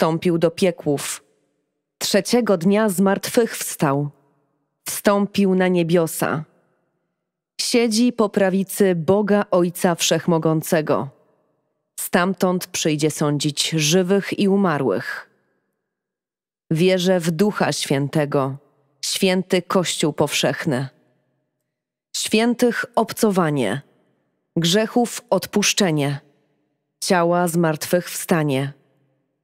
wstąpił do piekłów. Trzeciego dnia z martwych wstał. Wstąpił na niebiosa. Siedzi po prawicy Boga Ojca Wszechmogącego. Stamtąd przyjdzie sądzić żywych i umarłych. Wierzę w Ducha Świętego, święty Kościół powszechny. Świętych obcowanie, grzechów odpuszczenie, ciała zmartwychwstanie,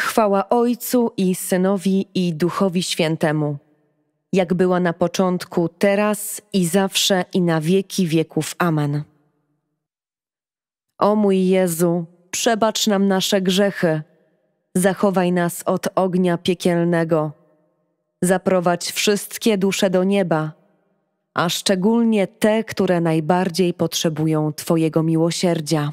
Chwała Ojcu i Synowi i Duchowi Świętemu, jak była na początku, teraz i zawsze i na wieki wieków. Amen. O mój Jezu, przebacz nam nasze grzechy, zachowaj nas od ognia piekielnego, zaprowadź wszystkie dusze do nieba, a szczególnie te, które najbardziej potrzebują Twojego miłosierdzia.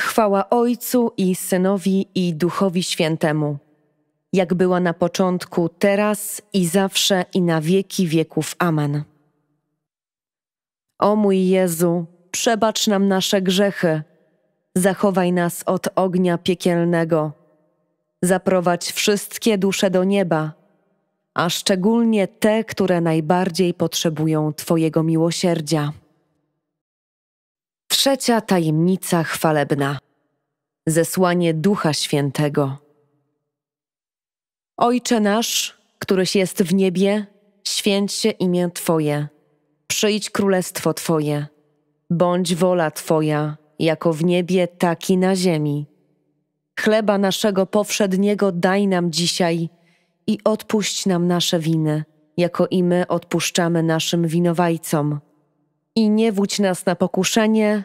Chwała Ojcu i Synowi i Duchowi Świętemu, jak była na początku, teraz i zawsze i na wieki wieków. Amen. O mój Jezu, przebacz nam nasze grzechy, zachowaj nas od ognia piekielnego, zaprowadź wszystkie dusze do nieba, a szczególnie te, które najbardziej potrzebują Twojego miłosierdzia. Trzecia tajemnica chwalebna. Zesłanie Ducha Świętego. Ojcze nasz, któryś jest w niebie, święć się imię Twoje. Przyjdź królestwo Twoje. Bądź wola Twoja, jako w niebie, tak i na ziemi. Chleba naszego powszedniego daj nam dzisiaj i odpuść nam nasze winy, jako i my odpuszczamy naszym winowajcom. I nie wódź nas na pokuszenie,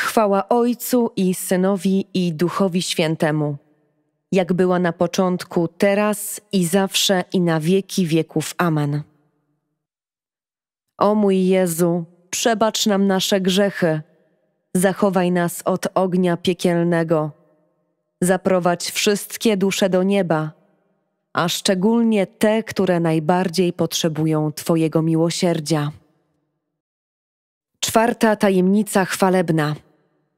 Chwała Ojcu i Synowi i Duchowi Świętemu, jak była na początku, teraz i zawsze i na wieki wieków. Amen. O mój Jezu, przebacz nam nasze grzechy, zachowaj nas od ognia piekielnego, zaprowadź wszystkie dusze do nieba, a szczególnie te, które najbardziej potrzebują Twojego miłosierdzia. Czwarta tajemnica chwalebna –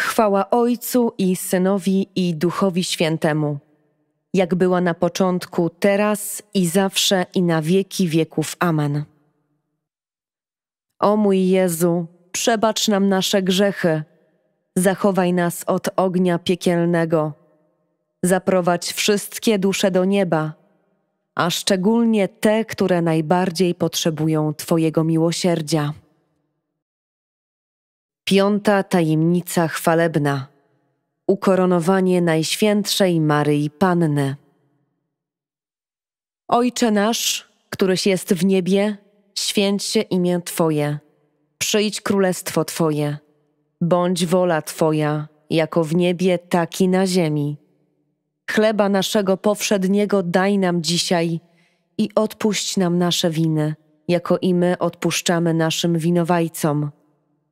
Chwała Ojcu i Synowi i Duchowi Świętemu, jak była na początku, teraz i zawsze i na wieki wieków. Amen. O mój Jezu, przebacz nam nasze grzechy, zachowaj nas od ognia piekielnego, zaprowadź wszystkie dusze do nieba, a szczególnie te, które najbardziej potrzebują Twojego miłosierdzia. Piąta tajemnica chwalebna. Ukoronowanie Najświętszej Maryi Panny. Ojcze nasz, któryś jest w niebie, święć się imię Twoje. Przyjdź królestwo Twoje. Bądź wola Twoja, jako w niebie, tak i na ziemi. Chleba naszego powszedniego daj nam dzisiaj i odpuść nam nasze winy, jako i my odpuszczamy naszym winowajcom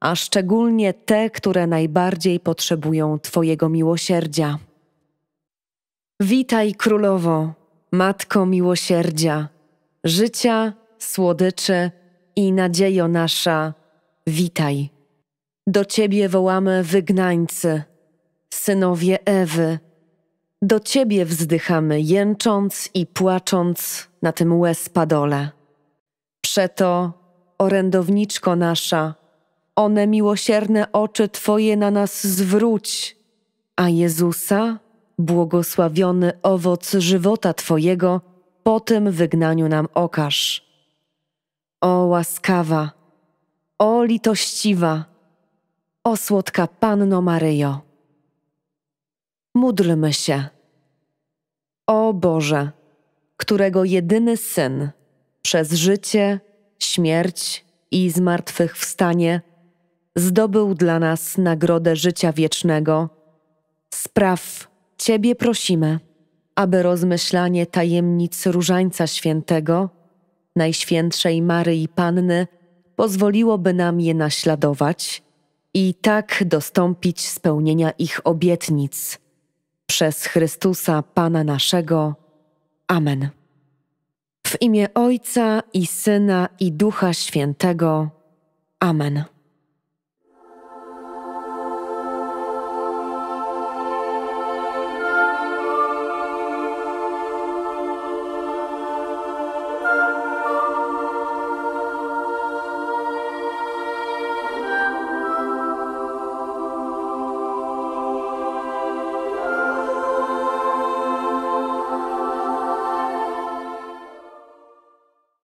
a szczególnie te, które najbardziej potrzebują Twojego miłosierdzia. Witaj, królowo, matko miłosierdzia, życia, słodyczy i nadziejo nasza, witaj. Do Ciebie wołamy wygnańcy, synowie Ewy. Do Ciebie wzdychamy, jęcząc i płacząc na tym łez padole. Przeto, orędowniczko nasza, one miłosierne oczy Twoje na nas zwróć, a Jezusa, błogosławiony owoc żywota Twojego, po tym wygnaniu nam okaż. O łaskawa, o litościwa, o słodka Panno Maryjo. Módlmy się. O Boże, którego jedyny Syn przez życie, śmierć i zmartwychwstanie zdobył dla nas nagrodę życia wiecznego. Spraw Ciebie prosimy, aby rozmyślanie tajemnic Różańca Świętego, Najświętszej Maryi Panny, pozwoliłoby nam je naśladować i tak dostąpić spełnienia ich obietnic. Przez Chrystusa Pana naszego. Amen. W imię Ojca i Syna i Ducha Świętego. Amen.